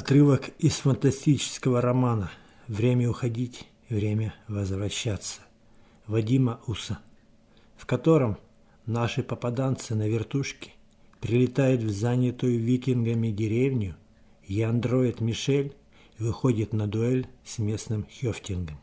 Отрывок из фантастического романа «Время уходить, время возвращаться» Вадима Уса, в котором наши попаданцы на вертушке прилетают в занятую викингами деревню, и андроид Мишель выходит на дуэль с местным Хёфтингом.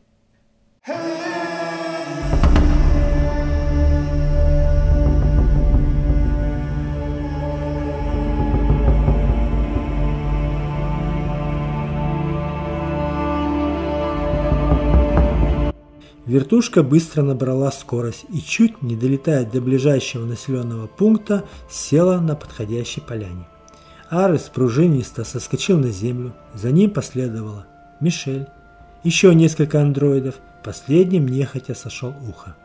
Вертушка быстро набрала скорость и, чуть не долетая до ближайшего населенного пункта, села на подходящей поляне. Арес пружинисто соскочил на землю, за ним последовала Мишель. Еще несколько андроидов, последним нехотя сошел ухо.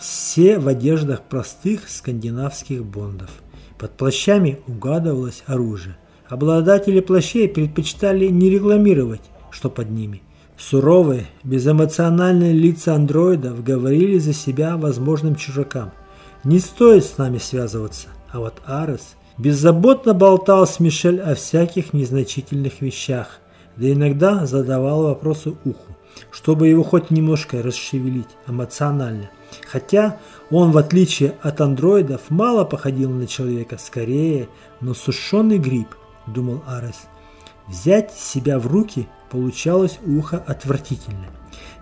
Все в одеждах простых скандинавских бондов. Под плащами угадывалось оружие. Обладатели плащей предпочитали не рекламировать, что под ними. Суровые, безэмоциональные лица андроидов говорили за себя возможным чужакам. Не стоит с нами связываться. А вот Арес беззаботно болтал с Мишель о всяких незначительных вещах, да иногда задавал вопросы уху, чтобы его хоть немножко расшевелить эмоционально. Хотя он, в отличие от андроидов, мало походил на человека, скорее на сушеный гриб, думал Арес. Взять себя в руки получалось ухо отвратительно.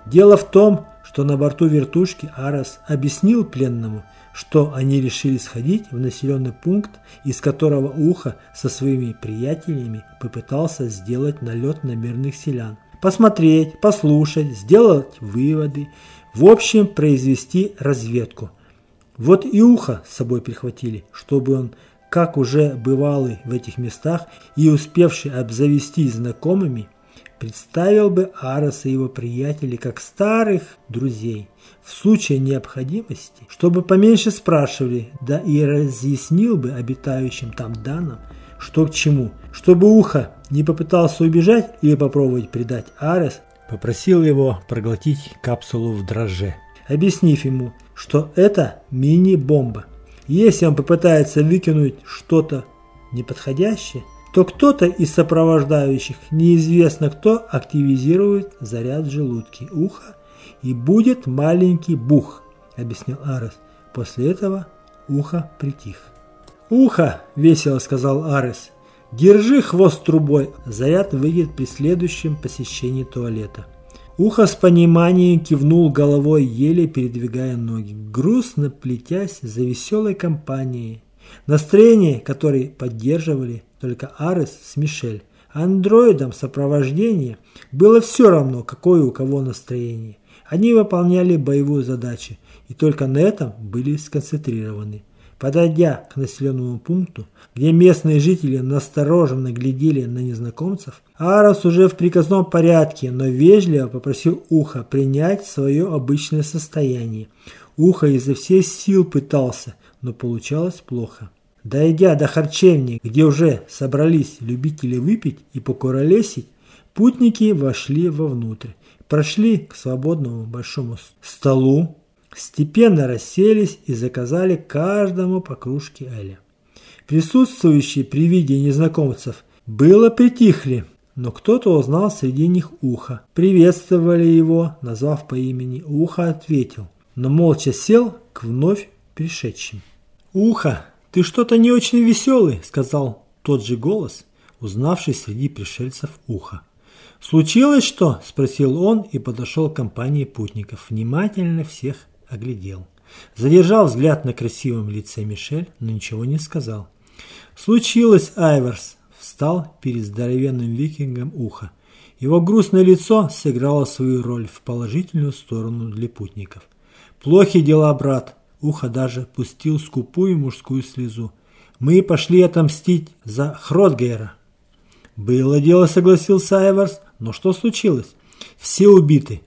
Дело в том, что на борту вертушки Арас объяснил пленному, что они решили сходить в населенный пункт, из которого Ухо со своими приятелями попытался сделать налет на мирных селян. Посмотреть, послушать, сделать выводы, в общем, произвести разведку. Вот и Ухо с собой прихватили, чтобы он как уже бывалый в этих местах и успевший обзавестись знакомыми, представил бы Арос и его приятелей как старых друзей в случае необходимости, чтобы поменьше спрашивали, да и разъяснил бы обитающим там данным, что к чему, чтобы ухо не попытался убежать или попробовать предать Арес, попросил его проглотить капсулу в дрожже, объяснив ему, что это мини-бомба – если он попытается выкинуть что-то неподходящее, то кто-то из сопровождающих, неизвестно кто, активизирует заряд желудки уха и будет маленький бух, объяснил Арес. После этого ухо притих. «Ухо!» – весело сказал Арес. «Держи хвост трубой!» Заряд выйдет при следующем посещении туалета. Ухо с пониманием кивнул головой, еле передвигая ноги, грустно плетясь за веселой компанией. Настроение, которое поддерживали только Арес с Мишель, андроидом сопровождения было все равно, какое у кого настроение. Они выполняли боевую задачу и только на этом были сконцентрированы. Подойдя к населенному пункту, где местные жители настороженно глядели на незнакомцев, Арос уже в приказном порядке, но вежливо попросил Уха принять свое обычное состояние. Ухо изо всех сил пытался, но получалось плохо. Дойдя до харчевни, где уже собрались любители выпить и покуролесить, путники вошли вовнутрь, прошли к свободному большому столу, степенно расселись и заказали каждому по кружке Эля. Присутствующие при виде незнакомцев было притихли, но кто-то узнал среди них Ухо. Приветствовали его, назвав по имени. Ухо ответил, но молча сел к вновь пришедшим. «Ухо, ты что-то не очень веселый», – сказал тот же голос, узнавший среди пришельцев Ухо. «Случилось что?» – спросил он и подошел к компании путников, внимательно всех оглядел. Задержал взгляд на красивом лице Мишель, но ничего не сказал. «Случилось, Айверс!» – встал перед здоровенным викингом ухо. Его грустное лицо сыграло свою роль в положительную сторону для путников. «Плохи дела, брат!» – ухо даже пустил скупую мужскую слезу. «Мы пошли отомстить за Хротгейра!» «Было дело», – согласился Айверс. «Но что случилось?» «Все убиты,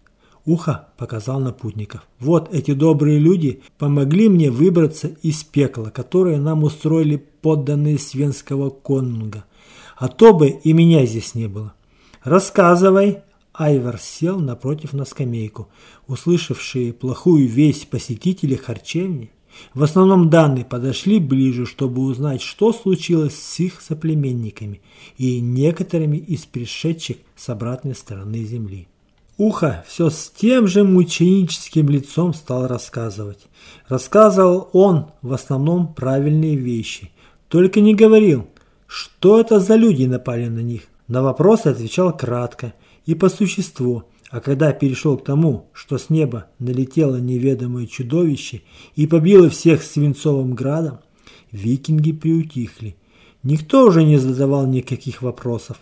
Ухо показал на путников. «Вот эти добрые люди помогли мне выбраться из пекла, которое нам устроили подданные свенского конунга. А то бы и меня здесь не было». «Рассказывай!» Айвар сел напротив на скамейку. Услышавшие плохую весть посетители харчевни, в основном данные подошли ближе, чтобы узнать, что случилось с их соплеменниками и некоторыми из пришедших с обратной стороны земли. Ухо все с тем же мученическим лицом стал рассказывать. Рассказывал он в основном правильные вещи, только не говорил, что это за люди напали на них. На вопросы отвечал кратко и по существу, а когда перешел к тому, что с неба налетело неведомое чудовище и побило всех свинцовым градом, викинги приутихли. Никто уже не задавал никаких вопросов.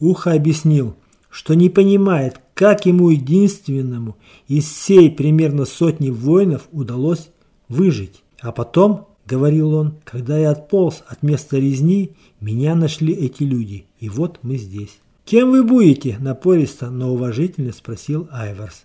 Ухо объяснил, что не понимает, как ему единственному из всей примерно сотни воинов удалось выжить. А потом, говорил он, когда я отполз от места резни, меня нашли эти люди, и вот мы здесь. «Кем вы будете?» – напористо, но уважительно спросил Айверс.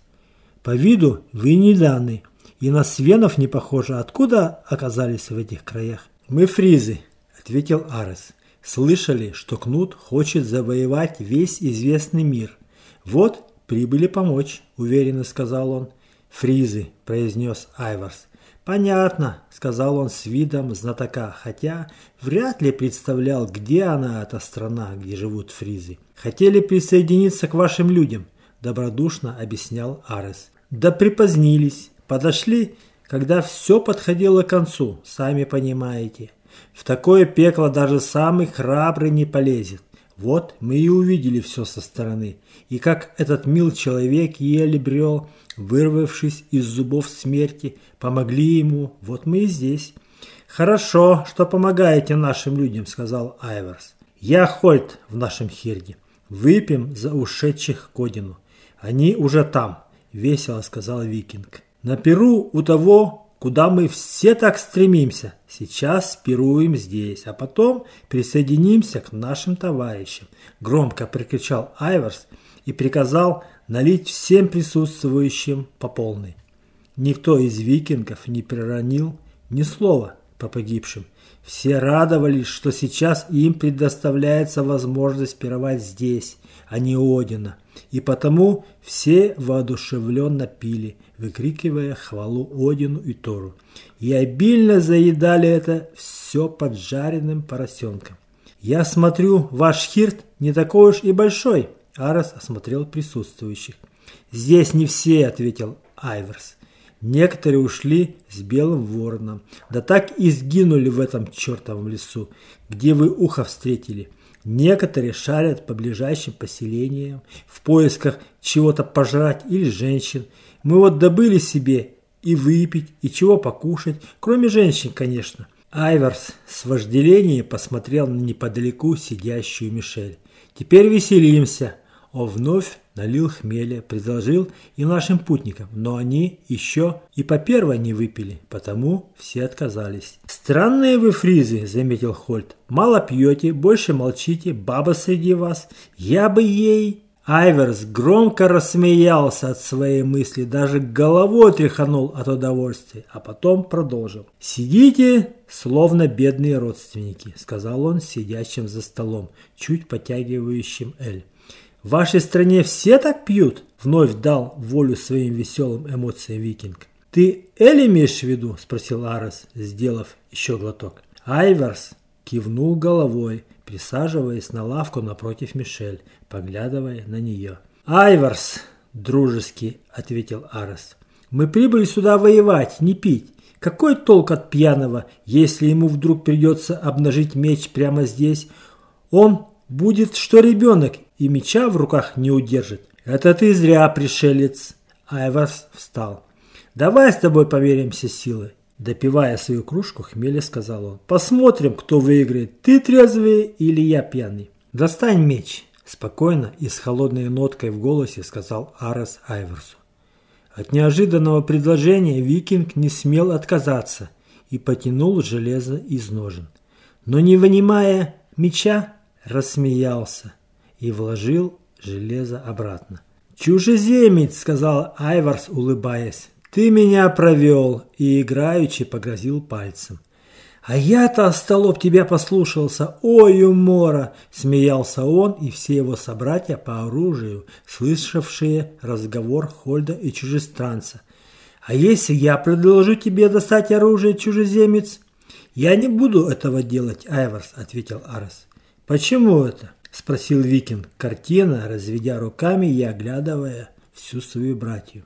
«По виду вы не даны, и на свенов не похожи. Откуда оказались в этих краях?» «Мы фризы», – ответил Арес. «Слышали, что Кнут хочет завоевать весь известный мир. Вот прибыли помочь», – уверенно сказал он. «Фризы», – произнес Айварс. «Понятно», – сказал он с видом знатока, хотя вряд ли представлял, где она, эта страна, где живут фризы. «Хотели присоединиться к вашим людям», – добродушно объяснял Арес. «Да припозднились, подошли, когда все подходило к концу, сами понимаете. В такое пекло даже самый храбрый не полезет. Вот мы и увидели все со стороны, и как этот мил человек еле брел, вырвавшись из зубов смерти, помогли ему, вот мы и здесь. «Хорошо, что помогаете нашим людям», — сказал Айверс. «Я Хольт в нашем Хирде. Выпьем за ушедших Кодину. Они уже там», — весело сказал Викинг. На перу у того куда мы все так стремимся, сейчас спируем здесь, а потом присоединимся к нашим товарищам», – громко прикричал Айверс и приказал налить всем присутствующим по полной. Никто из викингов не приронил ни слова по погибшим. Все радовались, что сейчас им предоставляется возможность пировать здесь, а не у Одина. И потому все воодушевленно пили – выкрикивая хвалу Одину и Тору. И обильно заедали это все поджаренным поросенком. «Я смотрю, ваш хирт не такой уж и большой», – Арас осмотрел присутствующих. «Здесь не все», – ответил Айверс. Некоторые ушли с белым вороном, да так и сгинули в этом чертовом лесу, где вы ухо встретили. Некоторые шарят по ближайшим поселениям в поисках чего-то пожрать или женщин – мы вот добыли себе и выпить, и чего покушать, кроме женщин, конечно. Айверс с вожделением посмотрел на неподалеку сидящую Мишель. Теперь веселимся. Он вновь налил хмеля, предложил и нашим путникам, но они еще и по первой не выпили, потому все отказались. «Странные вы фризы», – заметил Хольт. «Мало пьете, больше молчите, баба среди вас. Я бы ей...» Айверс громко рассмеялся от своей мысли, даже головой тряханул от удовольствия, а потом продолжил. «Сидите, словно бедные родственники», – сказал он сидящим за столом, чуть потягивающим Эль. «В вашей стране все так пьют?» – вновь дал волю своим веселым эмоциям викинг. «Ты Эль имеешь в виду?» – спросил Арес, сделав еще глоток. Айверс кивнул головой, присаживаясь на лавку напротив Мишель, поглядывая на нее. «Айварс!» – дружески ответил Арес. «Мы прибыли сюда воевать, не пить. Какой толк от пьяного, если ему вдруг придется обнажить меч прямо здесь? Он будет что ребенок и меча в руках не удержит. Это ты зря, пришелец. Айварс встал. Давай с тобой померимся силы. Допивая свою кружку, Хмеле сказал он. Посмотрим, кто выиграет, ты трезвый или я пьяный. Достань меч. Спокойно и с холодной ноткой в голосе сказал Арес Айверсу. От неожиданного предложения викинг не смел отказаться и потянул железо из ножен. Но не вынимая меча, рассмеялся и вложил железо обратно. «Чужеземец!» — сказал Айварс, улыбаясь. «Ты меня провел!» и играючи погрозил пальцем. «А я-то, остолоп, тебя послушался! Ой, умора!» – смеялся он и все его собратья по оружию, слышавшие разговор Хольда и чужестранца. «А если я предложу тебе достать оружие, чужеземец?» «Я не буду этого делать, Айварс», – ответил Арес. «Почему это?» – спросил Викинг, картина, разведя руками и оглядывая всю свою братью.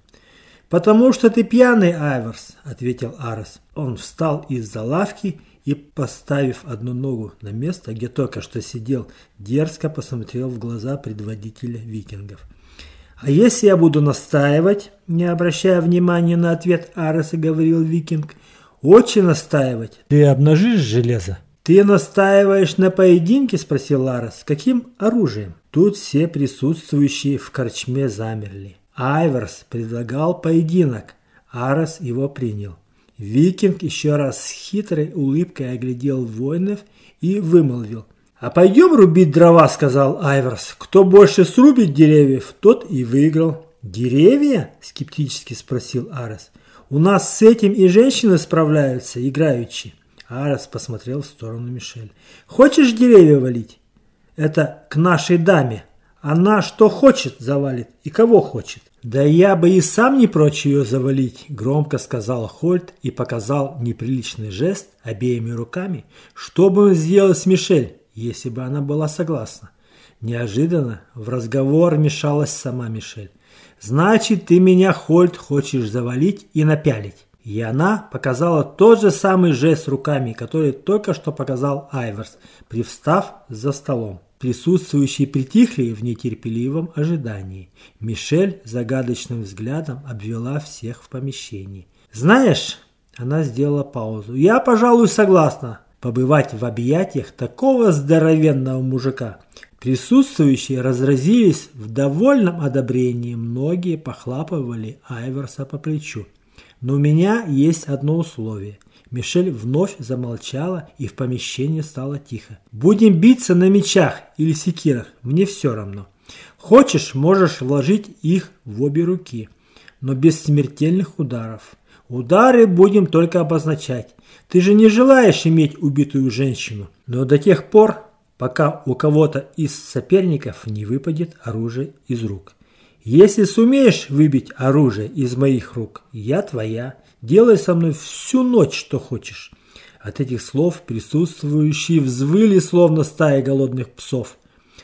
«Потому что ты пьяный, Айверс, ответил Арес. Он встал из-за лавки и и, поставив одну ногу на место, где только что сидел, дерзко посмотрел в глаза предводителя викингов. «А если я буду настаивать?» – не обращая внимания на ответ Ареса, говорил викинг. «Очень настаивать. Ты обнажишь железо?» «Ты настаиваешь на поединке?» – спросил Арес. «Каким оружием?» Тут все присутствующие в корчме замерли. Айверс предлагал поединок. Арес его принял. Викинг еще раз с хитрой улыбкой оглядел воинов и вымолвил. «А пойдем рубить дрова», — сказал Айверс. «Кто больше срубит деревьев, тот и выиграл». «Деревья?» – скептически спросил Арес. «У нас с этим и женщины справляются, играючи». Арес посмотрел в сторону Мишель. «Хочешь деревья валить?» «Это к нашей даме. Она что хочет завалит и кого хочет». «Да я бы и сам не прочь ее завалить», – громко сказал Хольт и показал неприличный жест обеими руками. «Что бы он сделал с Мишель, если бы она была согласна?» Неожиданно в разговор мешалась сама Мишель. «Значит, ты меня, Хольт, хочешь завалить и напялить?» И она показала тот же самый жест руками, который только что показал Айверс, привстав за столом. Присутствующие притихли в нетерпеливом ожидании. Мишель загадочным взглядом обвела всех в помещении. «Знаешь...» – она сделала паузу. «Я, пожалуй, согласна побывать в объятиях такого здоровенного мужика. Присутствующие разразились в довольном одобрении, многие похлапывали Айверса по плечу. Но у меня есть одно условие – Мишель вновь замолчала, и в помещении стало тихо. «Будем биться на мечах или секирах, мне все равно. Хочешь, можешь вложить их в обе руки, но без смертельных ударов. Удары будем только обозначать. Ты же не желаешь иметь убитую женщину. Но до тех пор, пока у кого-то из соперников не выпадет оружие из рук. Если сумеешь выбить оружие из моих рук, я твоя. Делай со мной всю ночь, что хочешь». От этих слов присутствующие взвыли, словно стая голодных псов.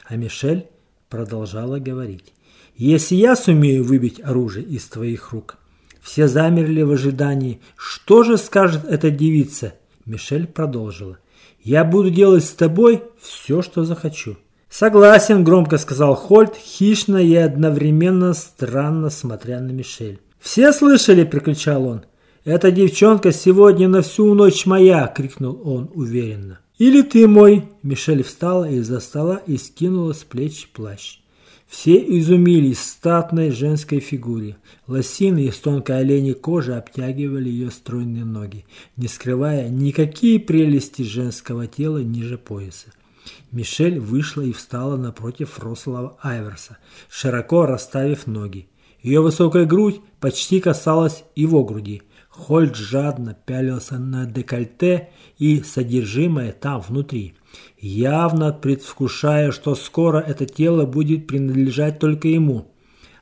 А Мишель продолжала говорить. «Если я сумею выбить оружие из твоих рук». Все замерли в ожидании. «Что же скажет эта девица?» Мишель продолжила. «Я буду делать с тобой все, что захочу». «Согласен», – громко сказал Хольт, хищно и одновременно странно смотря на Мишель. «Все слышали?» – прикричал он. «Эта девчонка сегодня на всю ночь моя!» – крикнул он уверенно. «Или ты мой!» – Мишель встала из-за стола и скинула с плеч плащ. Все изумились статной женской фигуре. Лосины из тонкой оленей кожи обтягивали ее стройные ноги, не скрывая никакие прелести женского тела ниже пояса. Мишель вышла и встала напротив рослого Айверса, широко расставив ноги. Ее высокая грудь почти касалась его груди, Хольд жадно пялился на декольте и содержимое там внутри, явно предвкушая, что скоро это тело будет принадлежать только ему.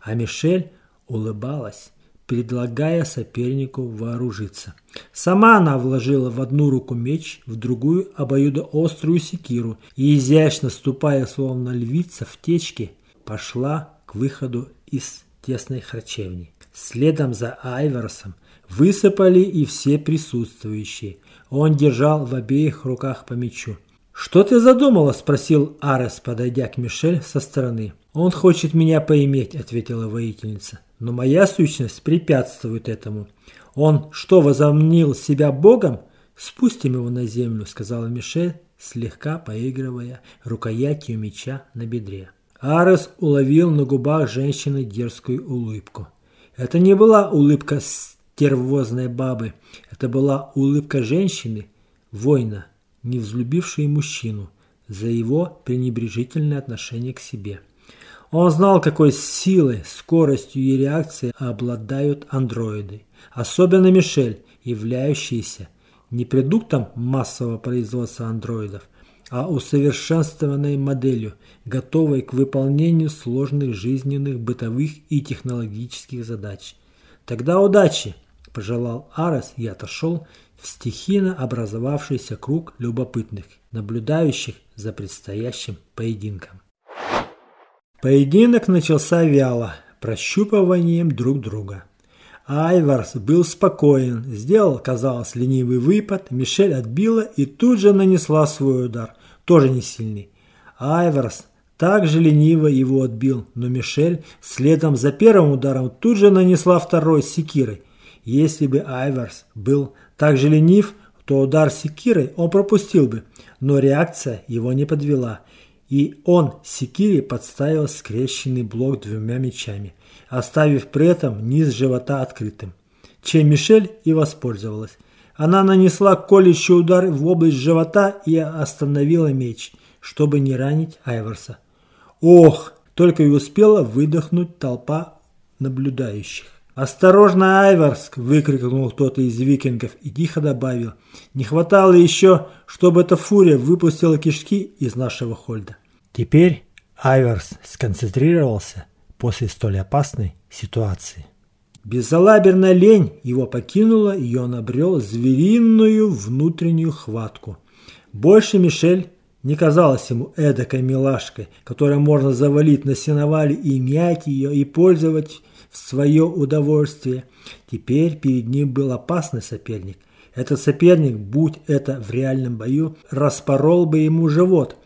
А Мишель улыбалась, предлагая сопернику вооружиться. Сама она вложила в одну руку меч, в другую обоюдоострую секиру и, изящно ступая словно львица в течке, пошла к выходу из тесной харчевни. Следом за Айверсом – Высыпали и все присутствующие. Он держал в обеих руках по мячу. «Что ты задумала?» – спросил Арес, подойдя к Мишель со стороны. «Он хочет меня поиметь», – ответила воительница. «Но моя сущность препятствует этому. Он что, возомнил себя Богом?» «Спустим его на землю», – сказала Мишель, слегка поигрывая рукоятью меча на бедре. Арес уловил на губах женщины дерзкую улыбку. Это не была улыбка стервозной бабы. Это была улыбка женщины, воина, не взлюбившей мужчину за его пренебрежительное отношение к себе. Он знал, какой силой, скоростью и реакцией обладают андроиды, особенно Мишель, являющийся не продуктом массового производства андроидов, а усовершенствованной моделью, готовой к выполнению сложных жизненных, бытовых и технологических задач. Тогда удачи! пожелал Арес и отошел в стихийно образовавшийся круг любопытных, наблюдающих за предстоящим поединком. Поединок начался вяло, прощупыванием друг друга. Айварс был спокоен, сделал, казалось, ленивый выпад, Мишель отбила и тут же нанесла свой удар, тоже не сильный. Айварс также лениво его отбил, но Мишель следом за первым ударом тут же нанесла второй секирой, если бы Айверс был так же ленив, то удар секирой он пропустил бы, но реакция его не подвела, и он секире подставил скрещенный блок двумя мечами, оставив при этом низ живота открытым, чем Мишель и воспользовалась. Она нанесла колющий удар в область живота и остановила меч, чтобы не ранить Айверса. Ох, только и успела выдохнуть толпа наблюдающих. «Осторожно, Айварск!» – выкрикнул кто-то из викингов и тихо добавил. «Не хватало еще, чтобы эта фурия выпустила кишки из нашего хольда». Теперь Айверс сконцентрировался после столь опасной ситуации. Безалаберная лень его покинула, и он обрел звериную внутреннюю хватку. Больше Мишель не казалась ему эдакой милашкой, которой можно завалить на сеновале и мять ее, и пользовать свое удовольствие. Теперь перед ним был опасный соперник. Этот соперник, будь это в реальном бою, распорол бы ему живот.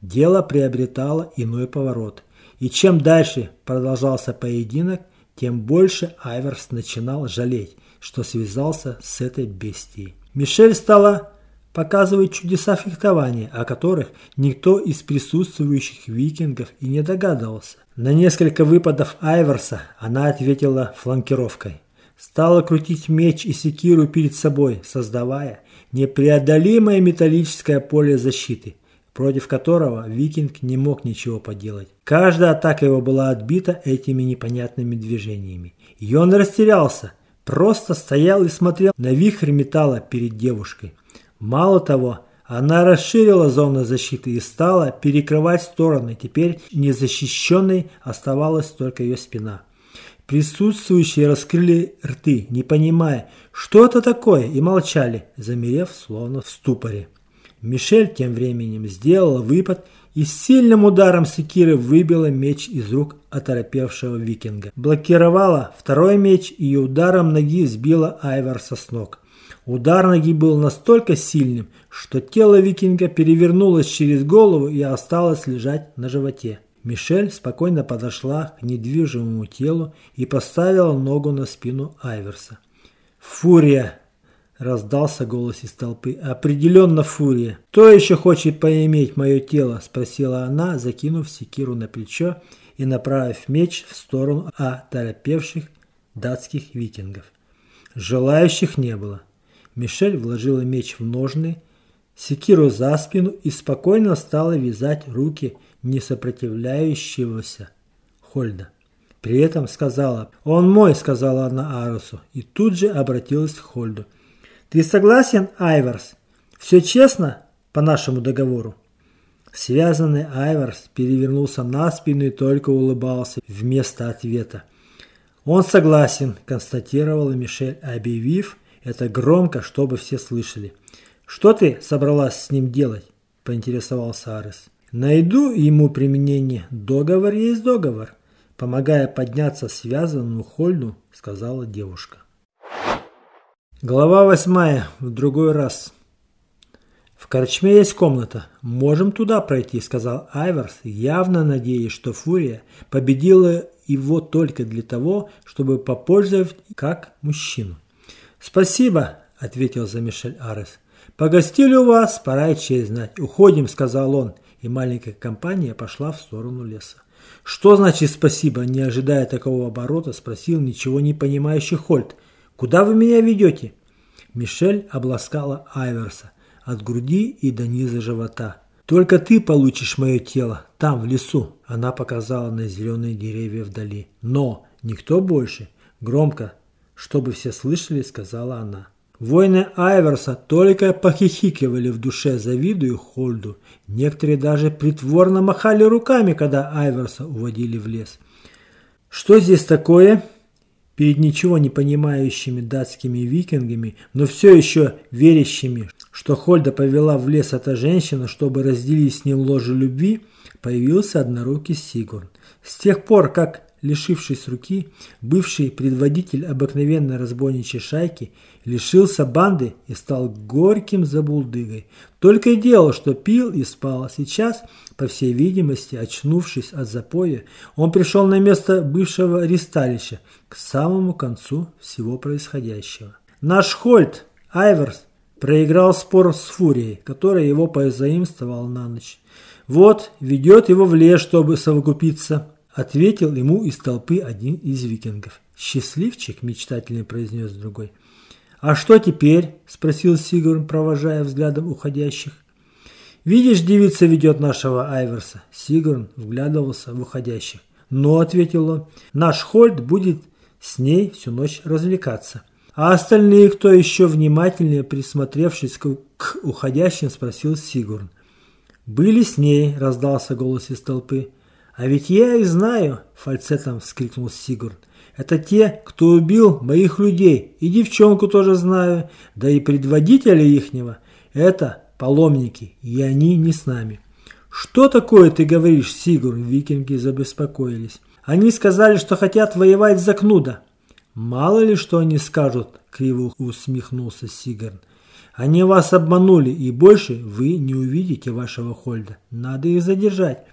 Дело приобретало иной поворот. И чем дальше продолжался поединок, тем больше Айверс начинал жалеть, что связался с этой бестией. Мишель стала показывать чудеса фехтования, о которых никто из присутствующих викингов и не догадывался. На несколько выпадов Айверса она ответила фланкировкой. Стала крутить меч и секиру перед собой, создавая непреодолимое металлическое поле защиты, против которого викинг не мог ничего поделать. Каждая атака его была отбита этими непонятными движениями. И он растерялся, просто стоял и смотрел на вихрь металла перед девушкой. Мало того, она расширила зону защиты и стала перекрывать стороны. Теперь незащищенной оставалась только ее спина. Присутствующие раскрыли рты, не понимая, что это такое, и молчали, замерев словно в ступоре. Мишель тем временем сделала выпад и с сильным ударом секиры выбила меч из рук оторопевшего викинга. Блокировала второй меч и ударом ноги сбила Айварса с ног. Удар ноги был настолько сильным, что тело викинга перевернулось через голову и осталось лежать на животе. Мишель спокойно подошла к недвижимому телу и поставила ногу на спину Айверса. «Фурия!» – раздался голос из толпы. «Определенно фурия! Кто еще хочет поиметь мое тело?» – спросила она, закинув секиру на плечо и направив меч в сторону оторопевших датских викингов. Желающих не было. Мишель вложила меч в ножны, секиру за спину и спокойно стала вязать руки несопротивляющегося Хольда. При этом сказала «Он мой», — сказала она Арусу, и тут же обратилась к Хольду. «Ты согласен, Айверс? Все честно по нашему договору?» Связанный Айверс перевернулся на спину и только улыбался вместо ответа. «Он согласен», – констатировала Мишель, объявив это громко, чтобы все слышали. «Что ты собралась с ним делать?» – поинтересовался Арес. «Найду ему применение. Договор есть договор», – помогая подняться связанную Хольду, сказала девушка. Глава восьмая. В другой раз. «В корчме есть комната. Можем туда пройти», – сказал Айверс, явно надеясь, что Фурия победила его только для того, чтобы попользовать как мужчину. «Спасибо», – ответил за Мишель Арес. «Погостили у вас, пора и честь знать. Уходим», – сказал он, и маленькая компания пошла в сторону леса. «Что значит спасибо?» – не ожидая такого оборота, спросил ничего не понимающий Хольт. «Куда вы меня ведете?» Мишель обласкала Айверса от груди и до низа живота. «Только ты получишь мое тело, там, в лесу!» Она показала на зеленые деревья вдали. «Но никто больше!» Громко чтобы все слышали, сказала она. Воины Айверса только похихикивали в душе, завидуя Холду. Некоторые даже притворно махали руками, когда Айверса уводили в лес. Что здесь такое? Перед ничего не понимающими датскими викингами, но все еще верящими, что Хольда повела в лес эта женщина, чтобы разделить с ним ложе любви, появился однорукий Сигурн. С тех пор, как лишившись руки, бывший предводитель обыкновенной разбойничьей шайки лишился банды и стал горьким забулдыгой. Только и делал, что пил и спал. Сейчас, по всей видимости, очнувшись от запоя, он пришел на место бывшего ристалища к самому концу всего происходящего. Наш Хольт, Айверс, проиграл спор с Фурией, которая его позаимствовала на ночь. Вот, ведет его в лес, чтобы совокупиться. Ответил ему из толпы один из викингов. «Счастливчик!» – мечтательно произнес другой. «А что теперь?» – спросил Сигурн, провожая взглядом уходящих. «Видишь, девица ведет нашего Айверса». Сигурн вглядывался в уходящих. «Но», – ответил он, – «наш Хольд будет с ней всю ночь развлекаться». А остальные, кто еще внимательнее присмотревшись к, к уходящим, спросил Сигурн. «Были с ней», – раздался голос из толпы. «А ведь я и знаю!» – фальцетом вскрикнул Сигурд. «Это те, кто убил моих людей, и девчонку тоже знаю, да и предводителя ихнего. Это паломники, и они не с нами». «Что такое ты говоришь, Сигур?» – викинги забеспокоились. «Они сказали, что хотят воевать за Кнуда». «Мало ли, что они скажут», – криво усмехнулся Сигарн. «Они вас обманули, и больше вы не увидите вашего Хольда. Надо их задержать».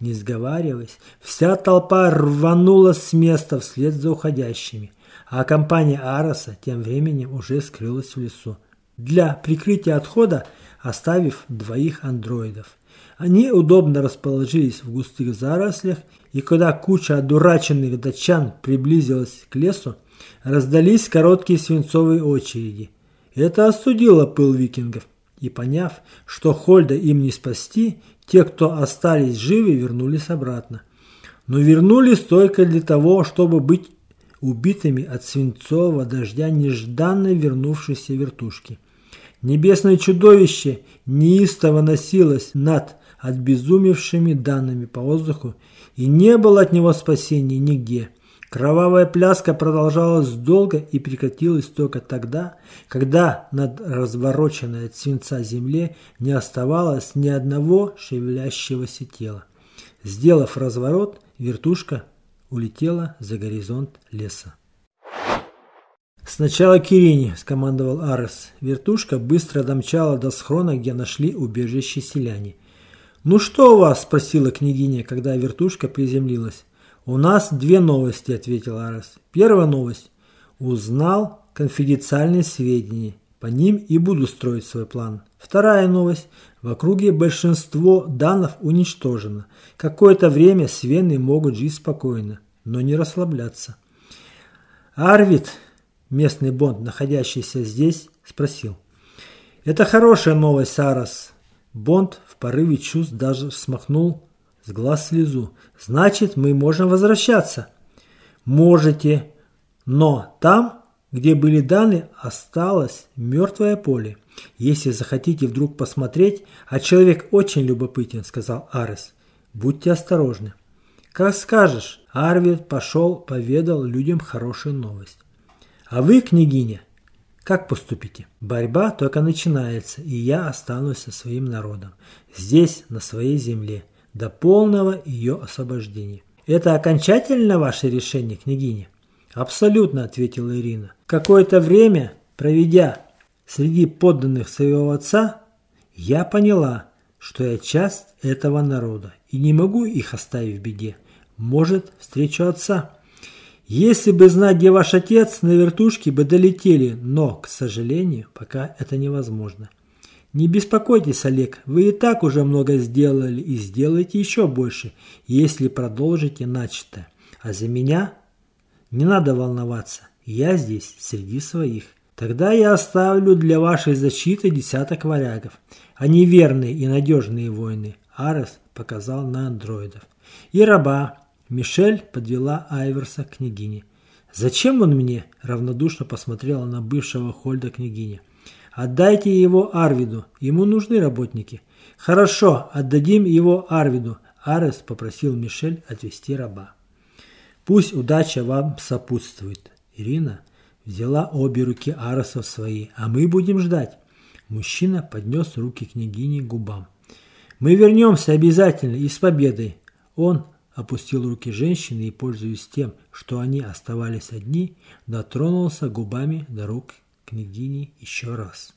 Не сговариваясь, вся толпа рванула с места вслед за уходящими, а компания Араса тем временем уже скрылась в лесу. Для прикрытия отхода оставив двоих андроидов. Они удобно расположились в густых зарослях, и когда куча одураченных датчан приблизилась к лесу, раздались короткие свинцовые очереди. Это остудило пыл викингов, и поняв, что Хольда им не спасти, те, кто остались живы, вернулись обратно. Но вернулись только для того, чтобы быть убитыми от свинцового дождя нежданно вернувшейся вертушки. Небесное чудовище неистово носилось над отбезумевшими данными по воздуху, и не было от него спасения нигде – Кровавая пляска продолжалась долго и прекратилась только тогда, когда над развороченной от свинца земле не оставалось ни одного шевелящегося тела. Сделав разворот, вертушка улетела за горизонт леса. «Сначала Кирини», – скомандовал Арес. Вертушка быстро домчала до схрона, где нашли убежище селяне. «Ну что у вас?» – спросила княгиня, когда вертушка приземлилась. «У нас две новости», – ответил Арес. «Первая новость. Узнал конфиденциальные сведения. По ним и буду строить свой план. Вторая новость. В округе большинство данных уничтожено. Какое-то время свены могут жить спокойно, но не расслабляться. Арвид, местный бонд, находящийся здесь, спросил. «Это хорошая новость, Арас». Бонд в порыве чувств даже смахнул с глаз слезу. Значит, мы можем возвращаться. Можете, но там, где были даны, осталось мертвое поле. Если захотите вдруг посмотреть, а человек очень любопытен, сказал Арес. Будьте осторожны. Как скажешь, Арвид пошел, поведал людям хорошую новость. А вы, княгиня, как поступите? Борьба только начинается, и я останусь со своим народом. Здесь, на своей земле до полного ее освобождения. «Это окончательно ваше решение, княгиня?» «Абсолютно», – ответила Ирина. «Какое-то время, проведя среди подданных своего отца, я поняла, что я часть этого народа и не могу их оставить в беде. Может, встречу отца. Если бы знать, где ваш отец, на вертушке бы долетели, но, к сожалению, пока это невозможно. «Не беспокойтесь, Олег, вы и так уже много сделали и сделаете еще больше, если продолжите начатое. А за меня не надо волноваться, я здесь среди своих. Тогда я оставлю для вашей защиты десяток варягов. Они верные и надежные воины», – Арес показал на андроидов. «И раба». Мишель подвела Айверса к княгине. «Зачем он мне?» – равнодушно посмотрела на бывшего Хольда княгиня. Отдайте его Арвиду, ему нужны работники. Хорошо, отдадим его Арвиду, Арес попросил Мишель отвезти раба. Пусть удача вам сопутствует. Ирина взяла обе руки Ареса в свои, а мы будем ждать. Мужчина поднес руки княгини к губам. Мы вернемся обязательно и с победой. Он опустил руки женщины и, пользуясь тем, что они оставались одни, дотронулся губами до рук княгини еще раз.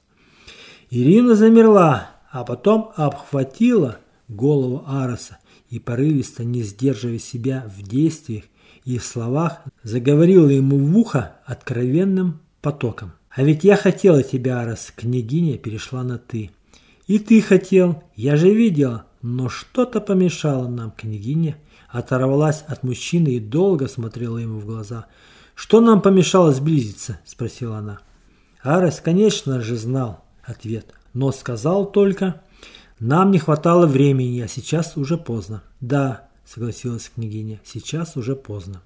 Ирина замерла, а потом обхватила голову Ароса и порывисто, не сдерживая себя в действиях и в словах, заговорила ему в ухо откровенным потоком. «А ведь я хотела тебя, Арос!» Княгиня перешла на «ты». «И ты хотел, я же видела, но что-то помешало нам, княгиня!» Оторвалась от мужчины и долго смотрела ему в глаза. «Что нам помешало сблизиться?» – спросила она. Арес, конечно же, знал ответ, но сказал только «Нам не хватало времени, а сейчас уже поздно». «Да», — согласилась княгиня, — «сейчас уже поздно».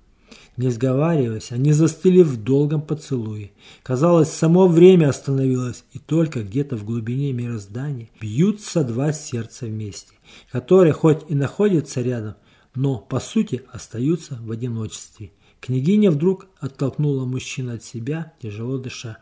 Не сговариваясь, они а застыли в долгом поцелуе. Казалось, само время остановилось, и только где-то в глубине мироздания бьются два сердца вместе, которые хоть и находятся рядом, но, по сути, остаются в одиночестве. Княгиня вдруг оттолкнула мужчину от себя, тяжело дыша.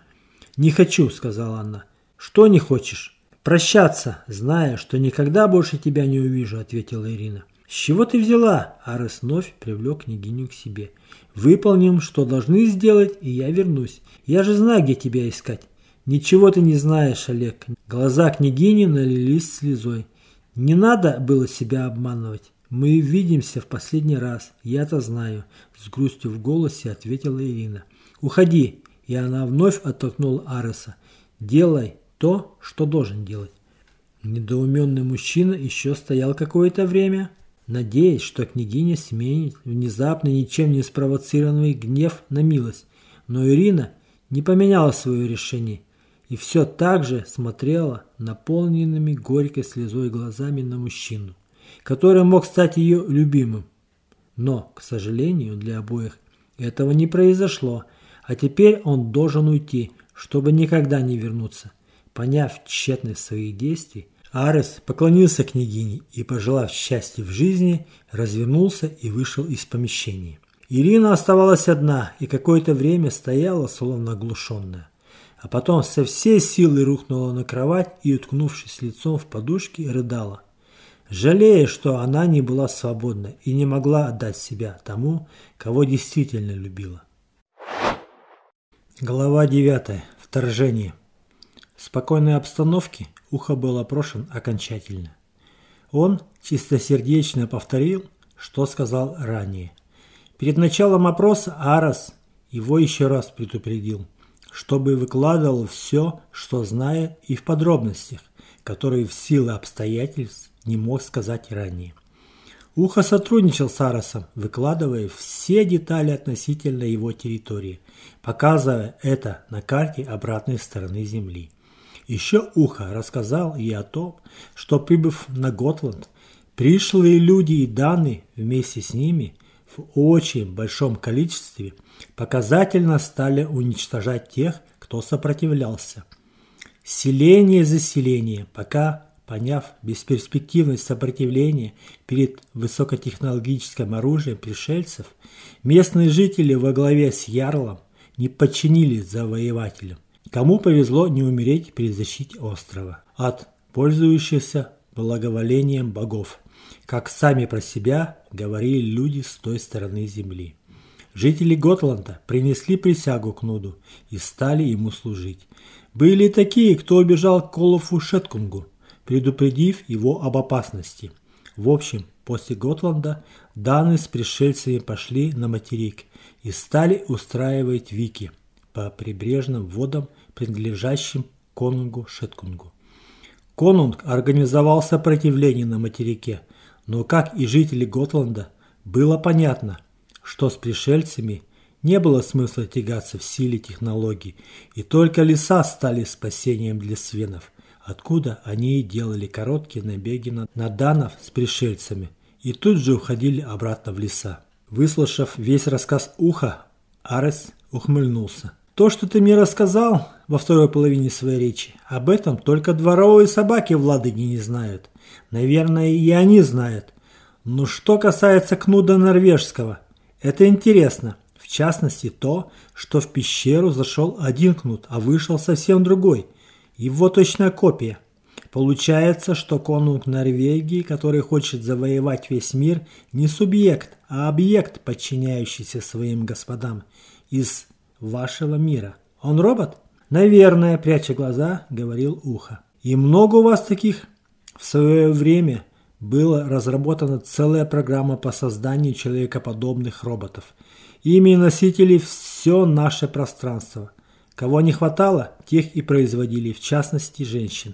«Не хочу», — сказала она. «Что не хочешь?» «Прощаться, зная, что никогда больше тебя не увижу», — ответила Ирина. «С чего ты взяла?» Арес вновь привлек княгиню к себе. «Выполним, что должны сделать, и я вернусь. Я же знаю, где тебя искать». «Ничего ты не знаешь, Олег». Глаза княгини налились слезой. «Не надо было себя обманывать. Мы увидимся в последний раз, я-то знаю», – с грустью в голосе ответила Ирина. «Уходи, и она вновь оттолкнула Ареса. «Делай то, что должен делать». Недоуменный мужчина еще стоял какое-то время, надеясь, что княгиня сменит внезапно ничем не спровоцированный гнев на милость. Но Ирина не поменяла свое решение и все так же смотрела наполненными горькой слезой глазами на мужчину, который мог стать ее любимым. Но, к сожалению, для обоих этого не произошло, а теперь он должен уйти, чтобы никогда не вернуться. Поняв тщетность своих действий, Арес поклонился княгине и, пожелав счастья в жизни, развернулся и вышел из помещения. Ирина оставалась одна и какое-то время стояла, словно оглушенная. А потом со всей силы рухнула на кровать и, уткнувшись лицом в подушки, рыдала, жалея, что она не была свободна и не могла отдать себя тому, кого действительно любила. Глава 9. Вторжение. В спокойной обстановке ухо был опрошен окончательно. Он чистосердечно повторил, что сказал ранее. Перед началом опроса Арас его еще раз предупредил, чтобы выкладывал все, что знает и в подробностях, которые в силу обстоятельств не мог сказать ранее. Ухо сотрудничал с Аросом, выкладывая все детали относительно его территории показывая это на карте обратной стороны Земли. Еще Ухо рассказал ей о том, что, прибыв на Готланд, пришлые люди и данные вместе с ними в очень большом количестве показательно стали уничтожать тех, кто сопротивлялся. Селение за селение, пока, поняв бесперспективность сопротивления перед высокотехнологическим оружием пришельцев, местные жители во главе с Ярлом не подчинились завоевателям. Кому повезло не умереть при защите острова от пользующихся благоволением богов, как сами про себя говорили люди с той стороны земли. Жители Готланда принесли присягу к Нуду и стали ему служить. Были такие, кто убежал к Колофу Шеткунгу, предупредив его об опасности. В общем, после Готланда Даны с пришельцами пошли на материк и стали устраивать вики по прибрежным водам, принадлежащим конунгу Шеткунгу. Конунг организовал сопротивление на материке, но, как и жители Готланда, было понятно, что с пришельцами не было смысла тягаться в силе технологий, и только леса стали спасением для свенов, откуда они и делали короткие набеги на данов с пришельцами, и тут же уходили обратно в леса. Выслушав весь рассказ уха, Арес ухмыльнулся. «То, что ты мне рассказал во второй половине своей речи, об этом только дворовые собаки в Ладоге не знают. Наверное, и они знают. Но что касается кнуда норвежского, это интересно. В частности, то, что в пещеру зашел один кнут, а вышел совсем другой. Его точная копия. Получается, что конунг Норвегии, который хочет завоевать весь мир, не субъект, а объект, подчиняющийся своим господам из вашего мира. Он робот? Наверное, пряча глаза, говорил Ухо. И много у вас таких? В свое время была разработана целая программа по созданию человекоподобных роботов. Ими носители все наше пространство. Кого не хватало, тех и производили, в частности женщин.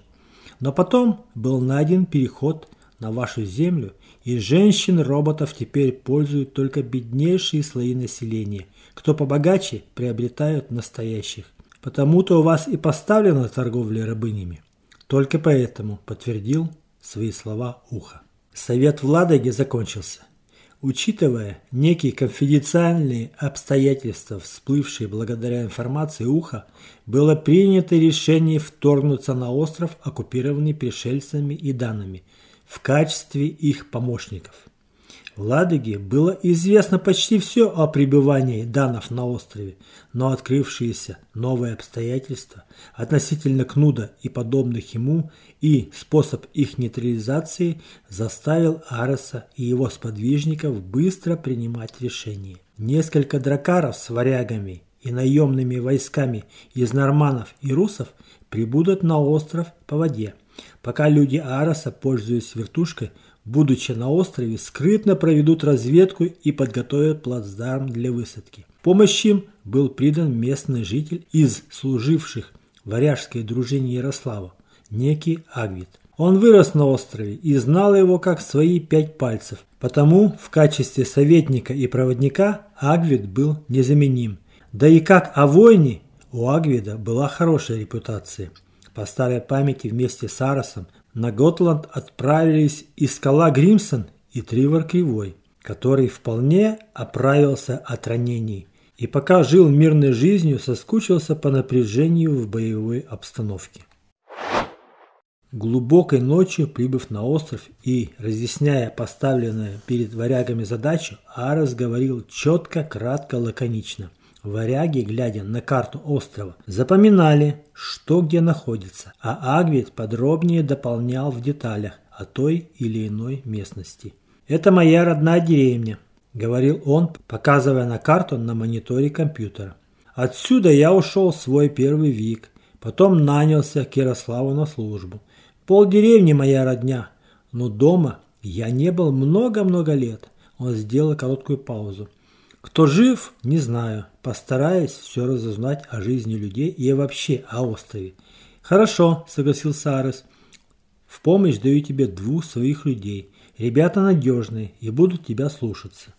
Но потом был найден переход на вашу землю, и женщин-роботов теперь пользуют только беднейшие слои населения. Кто побогаче, приобретают настоящих. Потому-то у вас и поставлена торговля рабынями. Только поэтому подтвердил свои слова ухо. Совет в Ладоге закончился. Учитывая некие конфиденциальные обстоятельства, всплывшие благодаря информации уха, было принято решение вторгнуться на остров, оккупированный пришельцами и данными, в качестве их помощников. Ладоге было известно почти все о пребывании данов на острове, но открывшиеся новые обстоятельства относительно Кнуда и подобных ему и способ их нейтрализации заставил Ареса и его сподвижников быстро принимать решение. Несколько дракаров с варягами и наемными войсками из норманов и русов прибудут на остров по воде, пока люди Ареса, пользуясь вертушкой, будучи на острове, скрытно проведут разведку и подготовят плацдарм для высадки. Помощь им был придан местный житель из служивших Варяжской дружине Ярослава, некий Агвит. Он вырос на острове и знал его как свои пять пальцев, потому в качестве советника и проводника Агвид был незаменим. Да и как о войне у Агвида была хорошая репутация. По старой памяти вместе с Аросом на Готланд отправились и Скала Гримсон, и Тривор Кривой, который вполне оправился от ранений и пока жил мирной жизнью, соскучился по напряжению в боевой обстановке. Глубокой ночью, прибыв на остров и разъясняя поставленную перед варягами задачу, Арес говорил четко, кратко, лаконично – Варяги, глядя на карту острова, запоминали, что где находится, а Агвит подробнее дополнял в деталях о той или иной местности. «Это моя родная деревня», – говорил он, показывая на карту на мониторе компьютера. «Отсюда я ушел в свой первый вик, потом нанялся к Ярославу на службу. Пол деревни моя родня, но дома я не был много-много лет». Он сделал короткую паузу – кто жив, не знаю. Постараюсь все разузнать о жизни людей и вообще о острове. Хорошо, согласился Арес. В помощь даю тебе двух своих людей. Ребята надежные и будут тебя слушаться.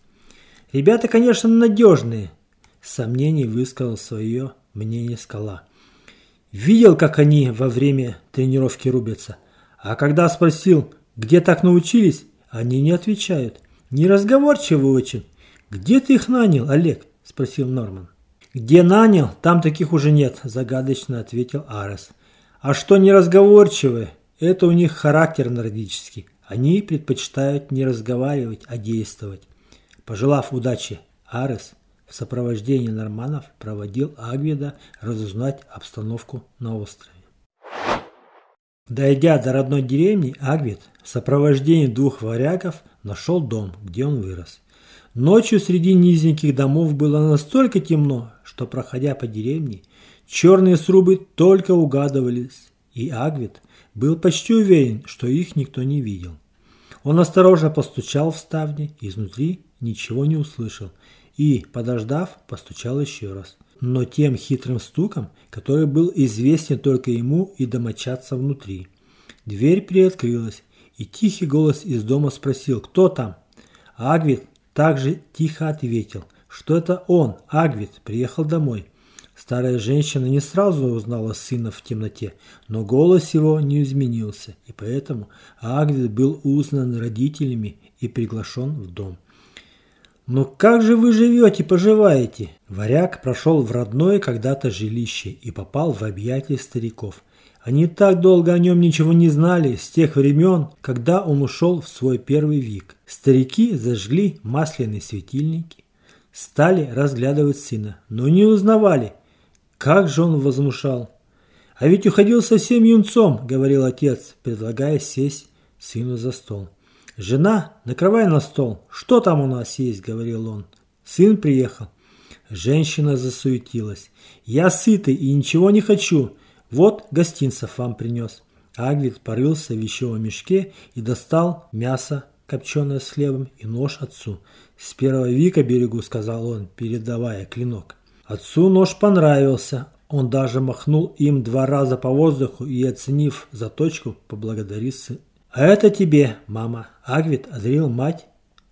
Ребята, конечно, надежные, с сомнений высказал свое мнение скала. Видел, как они во время тренировки рубятся. А когда спросил, где так научились, они не отвечают. Неразговорчивы очень. «Где ты их нанял, Олег?» – спросил Норман. «Где нанял, там таких уже нет», – загадочно ответил Арес. «А что неразговорчивые? Это у них характер нордический. Они предпочитают не разговаривать, а действовать». Пожелав удачи, Арес в сопровождении норманов проводил Агведа разузнать обстановку на острове. Дойдя до родной деревни, Агвид в сопровождении двух варягов нашел дом, где он вырос. Ночью среди низеньких домов было настолько темно, что, проходя по деревне, черные срубы только угадывались, и Агвит был почти уверен, что их никто не видел. Он осторожно постучал в ставни, изнутри ничего не услышал, и, подождав, постучал еще раз. Но тем хитрым стуком, который был известен только ему и домочаться внутри. Дверь приоткрылась, и тихий голос из дома спросил «Кто там?» Агвит также тихо ответил, что это он, Агвит, приехал домой. Старая женщина не сразу узнала сына в темноте, но голос его не изменился, и поэтому Агвит был узнан родителями и приглашен в дом. Но «Ну как же вы живете, поживаете?» Варяг прошел в родное когда-то жилище и попал в объятия стариков – они так долго о нем ничего не знали, с тех времен, когда он ушел в свой первый век. Старики зажгли масляные светильники, стали разглядывать сына, но не узнавали, как же он возмушал. «А ведь уходил совсем юнцом», — говорил отец, предлагая сесть сыну за стол. «Жена, накрывай на стол. Что там у нас есть?» – говорил он. Сын приехал. Женщина засуетилась. «Я сытый и ничего не хочу. Вот гостинцев вам принес. Агвит порылся в вещевом мешке и достал мясо, копченое с хлебом, и нож отцу. «С первого века берегу», — сказал он, передавая клинок. Отцу нож понравился. Он даже махнул им два раза по воздуху и, оценив заточку, поблагодарил сына. «А это тебе, мама!» Агвит одарил мать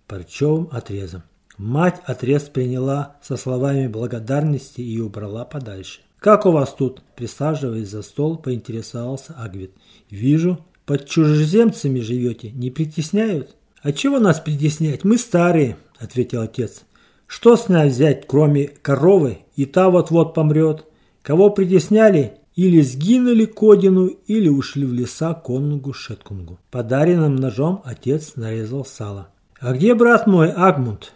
парчевым отрезом. Мать отрез приняла со словами благодарности и убрала подальше. «Как у вас тут?» – присаживаясь за стол, поинтересовался Агвит. «Вижу, под чужеземцами живете, не притесняют?» «А чего нас притеснять? Мы старые», – ответил отец. «Что с нас взять, кроме коровы, и та вот-вот помрет? Кого притесняли, или сгинули Кодину, или ушли в леса конунгу Шеткунгу. Подаренным ножом отец нарезал сало. «А где брат мой, Агмунд?»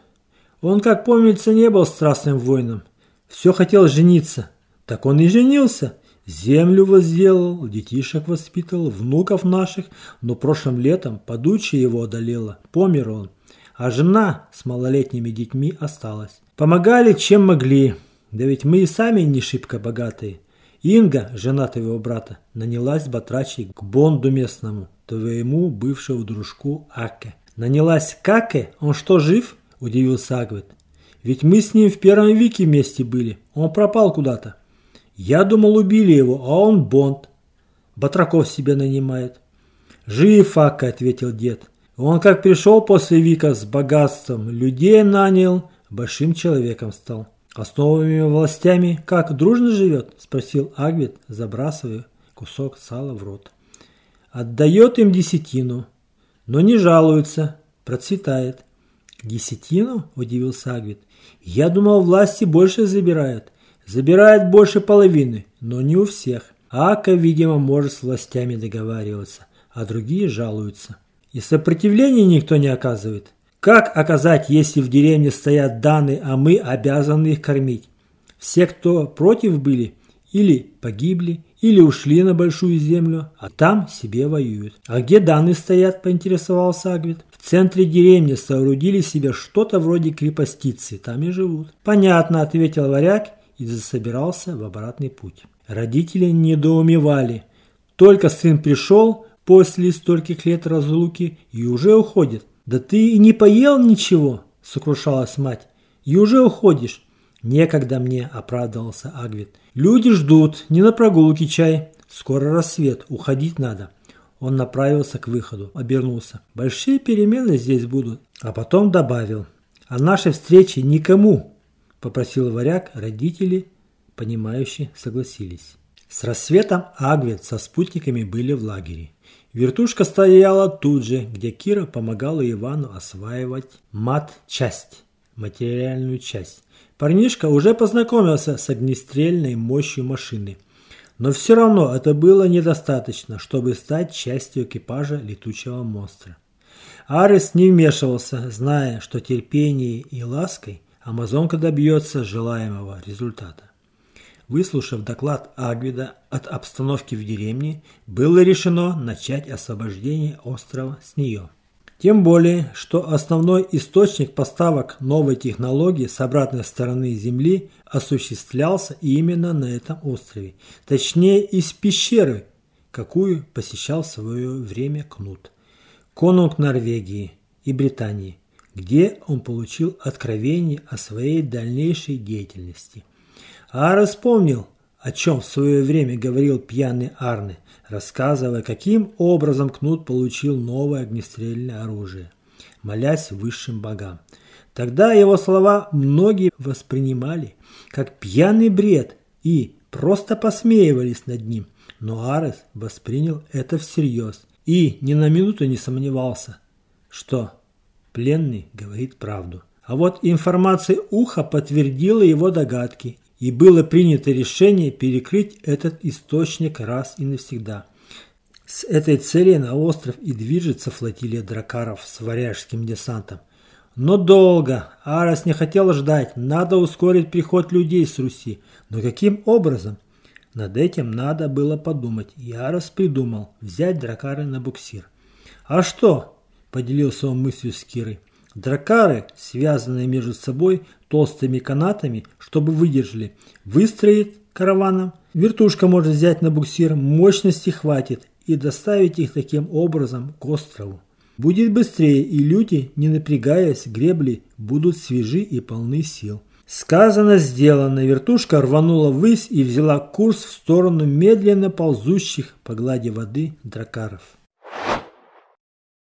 «Он, как помнится, не был страстным воином. Все хотел жениться. Так он и женился. Землю возделал, детишек воспитывал, внуков наших, но прошлым летом подучие его одолело. Помер он. А жена с малолетними детьми осталась. Помогали, чем могли. Да ведь мы и сами не шибко богатые. Инга, жена твоего брата, нанялась батрачей к Бонду местному, твоему бывшему дружку Аке. Нанялась к Аке? Он что, жив? Удивился Агвет. Ведь мы с ним в первом веке вместе были. Он пропал куда-то. Я думал, убили его, а он Бонд. Батраков себе нанимает. Жив, Ака, ответил дед. Он как пришел после Вика с богатством, людей нанял, большим человеком стал. А с новыми властями как, дружно живет? Спросил Агвит, забрасывая кусок сала в рот. Отдает им десятину, но не жалуется, процветает. «Десятину?» – удивился Агвит. «Я думал, власти больше забирают. Забирает больше половины, но не у всех. Ака, видимо, может с властями договариваться, а другие жалуются. И сопротивления никто не оказывает. Как оказать, если в деревне стоят даны, а мы обязаны их кормить? Все, кто против были, или погибли, или ушли на большую землю, а там себе воюют. А где даны стоят, поинтересовался Агвит. В центре деревни соорудили себе что-то вроде крепостицы, там и живут. Понятно, ответил варяг и засобирался в обратный путь. Родители недоумевали. Только сын пришел после стольких лет разлуки и уже уходит. «Да ты и не поел ничего!» – сокрушалась мать. «И уже уходишь!» «Некогда мне!» – оправдывался Агвит. «Люди ждут, не на прогулке чай. Скоро рассвет, уходить надо». Он направился к выходу, обернулся. «Большие перемены здесь будут». А потом добавил. «О «А нашей встрече никому попросил варяг, родители, понимающие, согласились. С рассветом Агвет со спутниками были в лагере. Вертушка стояла тут же, где Кира помогала Ивану осваивать мат-часть, материальную часть. Парнишка уже познакомился с огнестрельной мощью машины. Но все равно это было недостаточно, чтобы стать частью экипажа летучего монстра. Арес не вмешивался, зная, что терпение и лаской Амазонка добьется желаемого результата. Выслушав доклад Агвида от обстановки в деревне, было решено начать освобождение острова с нее. Тем более, что основной источник поставок новой технологии с обратной стороны Земли осуществлялся именно на этом острове, точнее из пещеры, какую посещал в свое время Кнут, конунг Норвегии и Британии – где он получил откровение о своей дальнейшей деятельности. Ара вспомнил, о чем в свое время говорил пьяный Арны, рассказывая, каким образом Кнут получил новое огнестрельное оружие, молясь высшим богам. Тогда его слова многие воспринимали как пьяный бред и просто посмеивались над ним. Но Арес воспринял это всерьез и ни на минуту не сомневался, что пленный говорит правду. А вот информация уха подтвердила его догадки, и было принято решение перекрыть этот источник раз и навсегда. С этой целью на остров и движется флотилия дракаров с варяжским десантом. Но долго. Арас не хотел ждать. Надо ускорить приход людей с Руси. Но каким образом? Над этим надо было подумать. И Арас придумал взять дракары на буксир. А что? поделился он мыслью с Кирой. Дракары, связанные между собой толстыми канатами, чтобы выдержали, выстроит караваном. Вертушка может взять на буксир, мощности хватит и доставить их таким образом к острову. Будет быстрее, и люди, не напрягаясь, гребли будут свежи и полны сил. Сказано, сделано. Вертушка рванула ввысь и взяла курс в сторону медленно ползущих по глади воды дракаров.